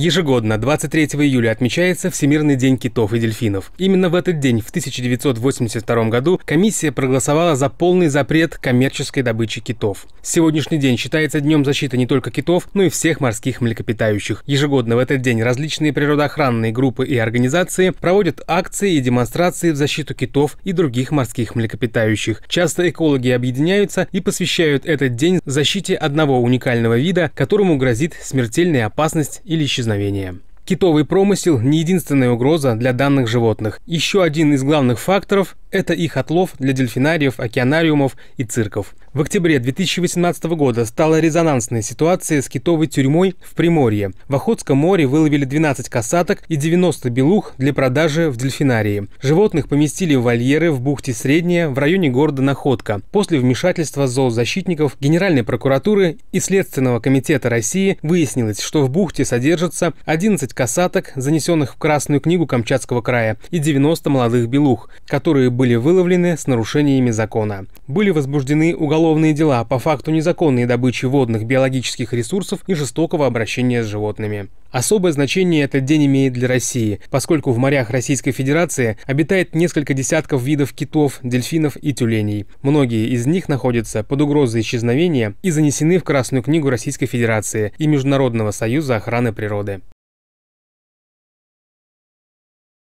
Ежегодно 23 июля отмечается Всемирный день китов и дельфинов. Именно в этот день, в 1982 году, комиссия проголосовала за полный запрет коммерческой добычи китов. Сегодняшний день считается днем защиты не только китов, но и всех морских млекопитающих. Ежегодно в этот день различные природоохранные группы и организации проводят акции и демонстрации в защиту китов и других морских млекопитающих. Часто экологи объединяются и посвящают этот день защите одного уникального вида, которому грозит смертельная опасность или исчезновение исчезновения. Китовый промысел – не единственная угроза для данных животных. Еще один из главных факторов это их отлов для дельфинариев, океанариумов и цирков. В октябре 2018 года стала резонансная ситуация с китовой тюрьмой в Приморье. В Охотском море выловили 12 касаток и 90 белух для продажи в дельфинарии. Животных поместили в вольеры в бухте Средняя в районе города Находка. После вмешательства зоозащитников Генеральной прокуратуры и Следственного комитета России выяснилось, что в бухте содержится 11 касаток, занесенных в Красную книгу Камчатского края, и 90 молодых белух, которые были выловлены с нарушениями закона. Были возбуждены уголовные дела по факту незаконной добычи водных биологических ресурсов и жестокого обращения с животными. Особое значение этот день имеет для России, поскольку в морях Российской Федерации обитает несколько десятков видов китов, дельфинов и тюленей. Многие из них находятся под угрозой исчезновения и занесены в Красную книгу Российской Федерации и Международного союза охраны природы.